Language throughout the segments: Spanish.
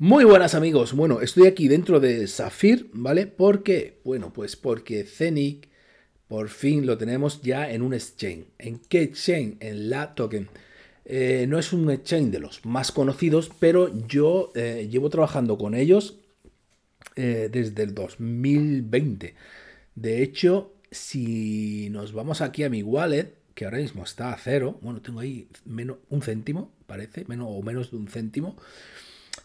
Muy buenas amigos, bueno, estoy aquí dentro de Zafir, ¿vale? ¿Por qué? Bueno, pues porque Zenic por fin lo tenemos ya en un exchange. ¿En qué exchange? En la token. Eh, no es un exchange de los más conocidos, pero yo eh, llevo trabajando con ellos eh, desde el 2020. De hecho, si nos vamos aquí a mi wallet, que ahora mismo está a cero, bueno, tengo ahí menos un céntimo, parece, menos o menos de un céntimo.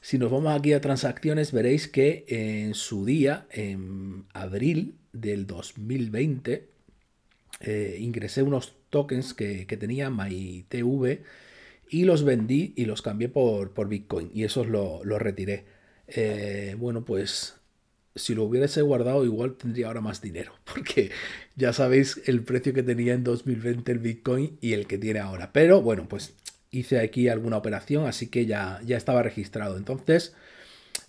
Si nos vamos aquí a transacciones, veréis que en su día, en abril del 2020, eh, ingresé unos tokens que, que, tenía MyTV y los vendí y los cambié por, Bitcoin y esos los lo retiré. Eh, bueno, pues si lo hubiese guardado igual tendría ahora más dinero, porque ya sabéis el precio que tenía en 2020 el Bitcoin y el que tiene ahora. Pero bueno, pues hice aquí alguna operación, así que ya, ya estaba registrado. Entonces,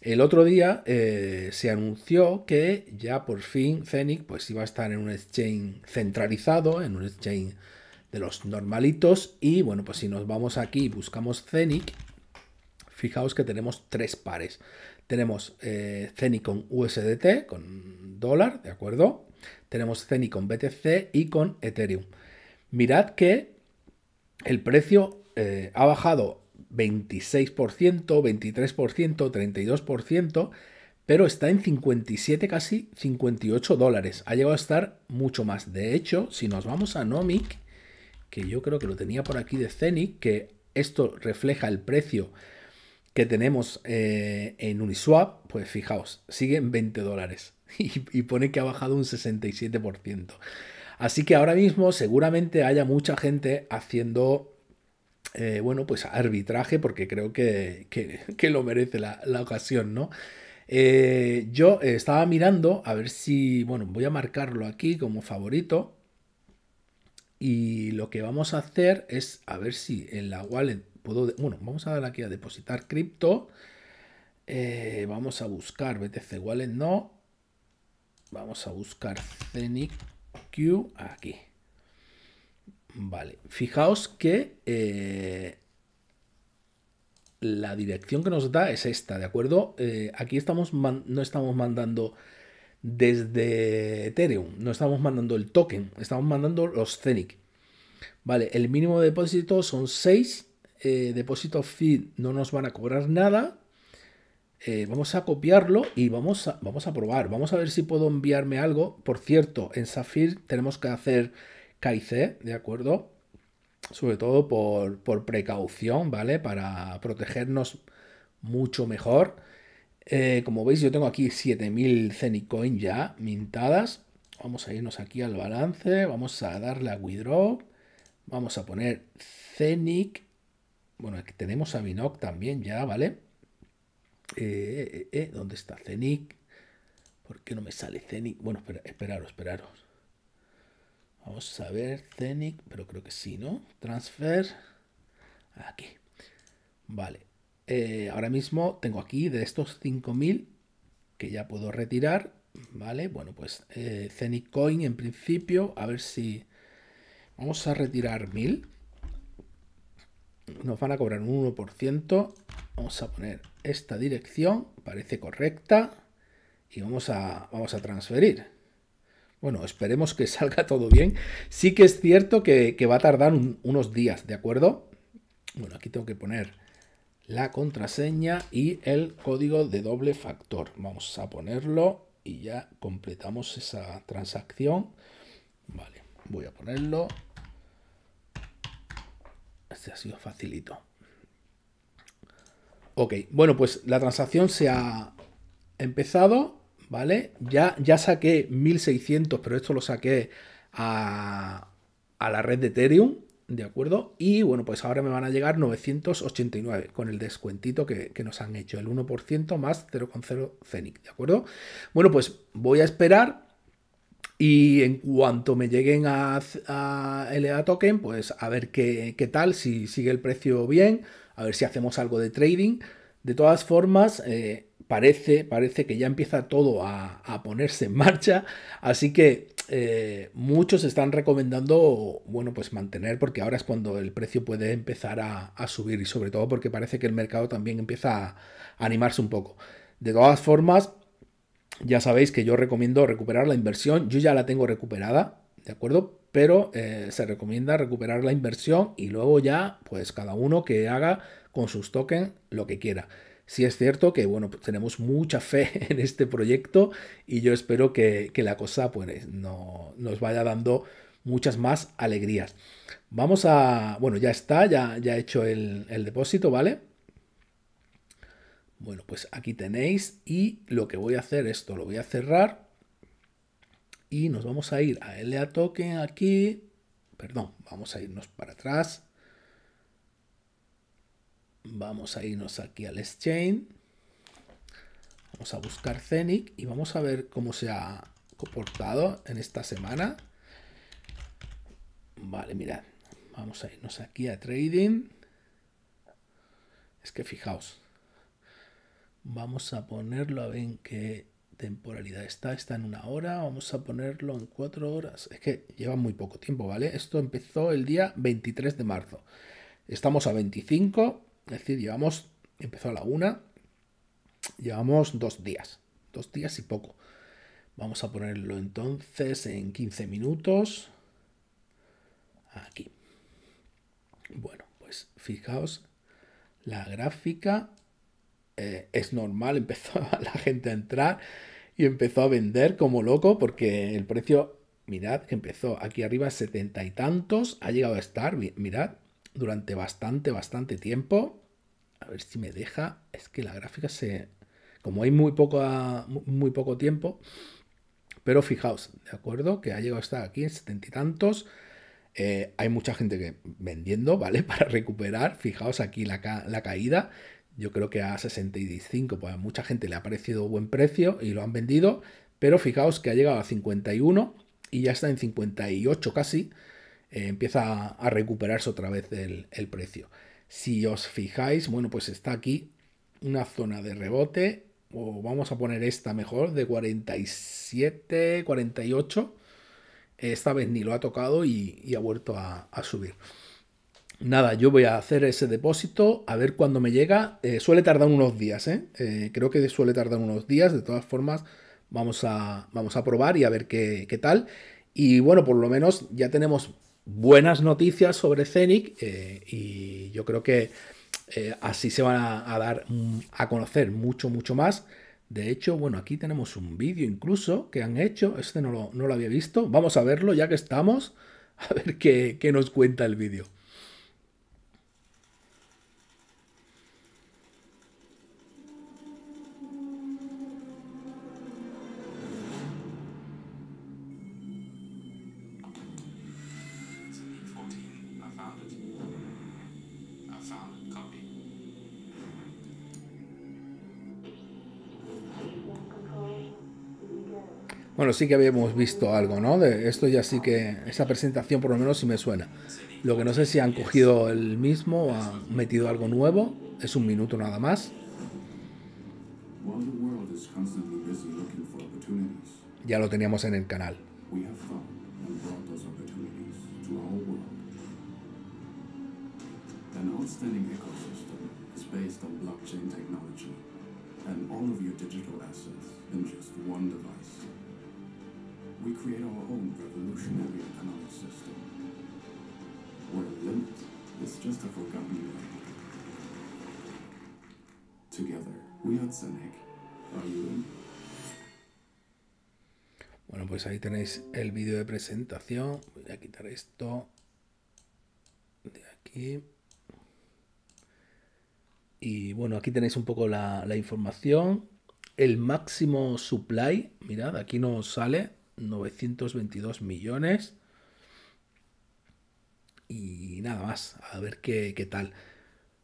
el otro día eh, se anunció que ya por fin ZENIC pues iba a estar en un exchange centralizado, en un exchange de los normalitos. Y bueno, pues si nos vamos aquí y buscamos ZENIC, fijaos que tenemos tres pares. Tenemos eh, con USDT, con dólar, ¿de acuerdo? Tenemos ZENIC con BTC y con Ethereum. Mirad que el precio eh, ha bajado 26%, 23%, 32%, pero está en 57, casi 58 dólares. Ha llegado a estar mucho más. De hecho, si nos vamos a Nomic, que yo creo que lo tenía por aquí de ZENIC, que esto refleja el precio que tenemos eh, en Uniswap, pues fijaos, sigue en 20 dólares y, y pone que ha bajado un 67%. Así que ahora mismo seguramente haya mucha gente haciendo eh, bueno, pues arbitraje, porque creo que, lo merece la, ocasión, ¿no? Eh, yo estaba mirando a ver si, bueno, voy a marcarlo aquí como favorito. Y lo que vamos a hacer es a ver si en la wallet puedo, bueno, vamos a dar aquí a depositar cripto. Eh, vamos a buscar BTC Wallet, no. Vamos a buscar Q aquí. Vale, fijaos que eh, la dirección que nos da es esta, ¿de acuerdo? Eh, aquí estamos no estamos mandando desde Ethereum, no estamos mandando el token, estamos mandando los Zenic. Vale, el mínimo de depósito son 6, eh, depósito feed no nos van a cobrar nada. Eh, vamos a copiarlo y vamos a, vamos a probar. Vamos a ver si puedo enviarme algo. Por cierto, en Zafir tenemos que hacer C, ¿de acuerdo? Sobre todo por, precaución, ¿vale? Para protegernos mucho mejor. Eh, como veis, yo tengo aquí 7000 Coin ya mintadas. Vamos a irnos aquí al balance, vamos a darle a withdraw, vamos a poner Zenic. Bueno, aquí tenemos a Binoc también ya, ¿vale? Eh, eh, ¿Dónde está Zenic? ¿Por qué no me sale Zenic? Bueno, esperaros, esperaros. Vamos a ver, ZENIC, pero creo que sí, ¿no? Transfer. Aquí. Vale. Eh, ahora mismo tengo aquí de estos 5.000 que ya puedo retirar. Vale, bueno, pues eh, Zenic Coin en principio. A ver si... Vamos a retirar 1.000. Nos van a cobrar un 1%. Vamos a poner esta dirección. Parece correcta. Y vamos a, vamos a transferir. Bueno, esperemos que salga todo bien. Sí que es cierto que, va a tardar unos días, ¿de acuerdo? Bueno, aquí tengo que poner la contraseña y el código de doble factor. Vamos a ponerlo y ya completamos esa transacción. Vale, voy a ponerlo. Este ha sido facilito. Ok, bueno, pues la transacción se ha empezado ¿vale? Ya, ya saqué 1600, pero esto lo saqué a, la red de Ethereum, ¿de acuerdo? Y bueno, pues ahora me van a llegar 989 con el descuentito que, nos han hecho, el 1% más 0,0 CENIC, ¿de acuerdo? Bueno, pues voy a esperar y en cuanto me lleguen a, a Token, pues a ver qué, tal, si sigue el precio bien, a ver si hacemos algo de trading. De todas formas, eh, parece, que ya empieza todo a, ponerse en marcha, así que eh, muchos están recomendando, bueno, pues mantener porque ahora es cuando el precio puede empezar a, subir y sobre todo porque parece que el mercado también empieza a, animarse un poco. De todas formas, ya sabéis que yo recomiendo recuperar la inversión, yo ya la tengo recuperada, ¿de acuerdo? Pero eh, se recomienda recuperar la inversión y luego ya, pues cada uno que haga con sus tokens lo que quiera. Si es cierto que, bueno, tenemos mucha fe en este proyecto y yo espero que, que la cosa pues, no, nos vaya dando muchas más alegrías. Vamos a, bueno, ya está, ya, ya he hecho el, el depósito, ¿vale? Bueno, pues aquí tenéis y lo que voy a hacer, esto lo voy a cerrar y nos vamos a ir a LA Token aquí, perdón, vamos a irnos para atrás Vamos a irnos aquí al exchange. Vamos a buscar Cenic y vamos a ver cómo se ha comportado en esta semana. Vale, mirad. Vamos a irnos aquí a trading. Es que fijaos. Vamos a ponerlo a ver en qué temporalidad está. Está en una hora. Vamos a ponerlo en cuatro horas. Es que lleva muy poco tiempo, ¿vale? Esto empezó el día 23 de marzo. Estamos a 25. Es decir, llevamos, empezó a la una, llevamos dos días, dos días y poco. Vamos a ponerlo entonces en 15 minutos. Aquí. Bueno, pues fijaos, la gráfica eh, es normal, empezó la gente a entrar y empezó a vender como loco porque el precio, mirad, empezó aquí arriba setenta y tantos, ha llegado a estar, mirad, durante bastante, bastante tiempo. A ver si me deja. Es que la gráfica se... Como hay muy poco, muy poco tiempo. Pero fijaos, ¿de acuerdo? Que ha llegado hasta aquí en setenta y tantos. Eh, hay mucha gente que vendiendo, ¿vale? Para recuperar. Fijaos aquí la, caída. Yo creo que a 65, pues a mucha gente le ha parecido buen precio y lo han vendido. Pero fijaos que ha llegado a 51 y ya está en 58 casi. Eh, empieza a recuperarse otra vez el precio. Si os fijáis, bueno, pues está aquí una zona de rebote, o vamos a poner esta mejor, de 47, 48. Esta vez ni lo ha tocado y, ha vuelto a, subir. Nada, yo voy a hacer ese depósito, a ver cuándo me llega. Eh, suele tardar unos días, ¿eh? ¿eh? creo que suele tardar unos días. De todas formas, vamos a, vamos a probar y a ver qué, qué tal. Y bueno, por lo menos ya tenemos buenas noticias sobre ZENIC eh, y yo creo que eh, así se van a, dar mm, a conocer mucho, mucho más. De hecho, bueno, aquí tenemos un vídeo incluso que han hecho, este no lo, no lo había visto, vamos a verlo ya que estamos, a ver qué, qué nos cuenta el vídeo. Bueno, sí que habíamos visto algo, ¿no? De esto ya sí que, esa presentación por lo menos sí me suena. Lo que no sé si han cogido el mismo o han metido algo nuevo, es un minuto nada más. Ya lo teníamos en el canal we create our own revolutionary Bueno, pues ahí tenéis el vídeo de presentación. Voy a quitar esto de aquí. Y bueno, aquí tenéis un poco la, la información. El máximo supply, mirad, aquí nos sale 922 millones. Y nada más, a ver qué, tal.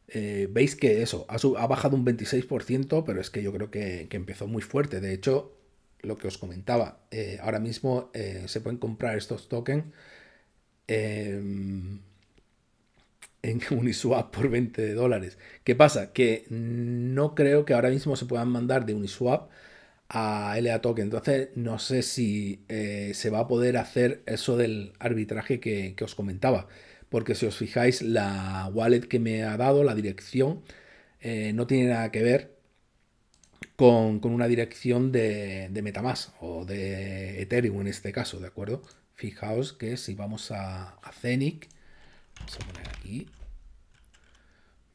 Eh, veis que eso, ha, bajado un 26%, pero es que yo creo que, empezó muy fuerte. De hecho, lo que os comentaba, eh, ahora mismo eh, se pueden comprar estos tokens en Uniswap por 20 dólares. ¿Qué pasa? Que no creo que ahora mismo se puedan mandar de Uniswap a LA Token. Entonces, no sé si eh, se va a poder hacer eso del arbitraje que, os comentaba. Porque si os fijáis, la wallet que me ha dado, la dirección, eh, no tiene nada que ver con, una dirección de, de, Metamask o de Ethereum en este caso, ¿de acuerdo? Fijaos que si vamos a, a Zenic, aquí.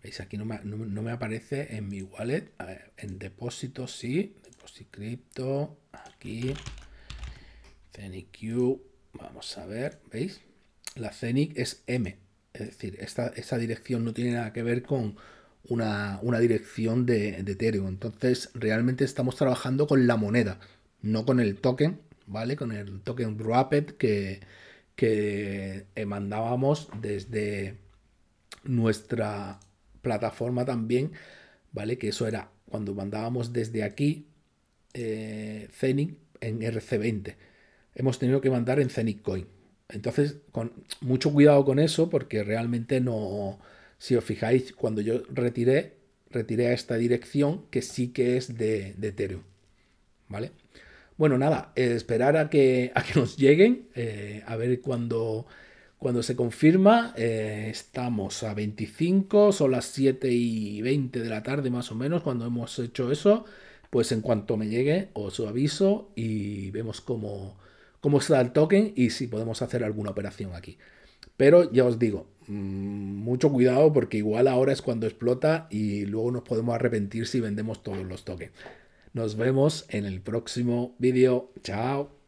¿Veis? Aquí no me, aparece en mi wallet. en depósito sí, cripto aquí, Cenic vamos a ver, ¿veis? La Cenic es M, es decir, esta, dirección no tiene nada que ver con una, dirección de, Ethereum. Entonces, realmente estamos trabajando con la moneda, no con el token, ¿vale? Con el token rapid que, que mandábamos desde nuestra plataforma también, ¿vale? Que eso era cuando mandábamos desde aquí, eh, en RC20. Hemos tenido que mandar en Zenitcoin Coin. Entonces, con mucho cuidado con eso, porque realmente no. Si os fijáis, cuando yo retiré, retiré a esta dirección que sí que es de, de Ethereum. ¿Vale? Bueno, nada, esperar a que, a que nos lleguen, eh, a ver cuando, cuando se confirma. Eh, estamos a 25, son las 7 y 20 de la tarde más o menos cuando hemos hecho eso. Pues en cuanto me llegue, os su aviso y vemos cómo, cómo está el token y si podemos hacer alguna operación aquí. Pero ya os digo, mm, mucho cuidado porque igual ahora es cuando explota y luego nos podemos arrepentir si vendemos todos los tokens. Nos vemos en el próximo vídeo. Chao.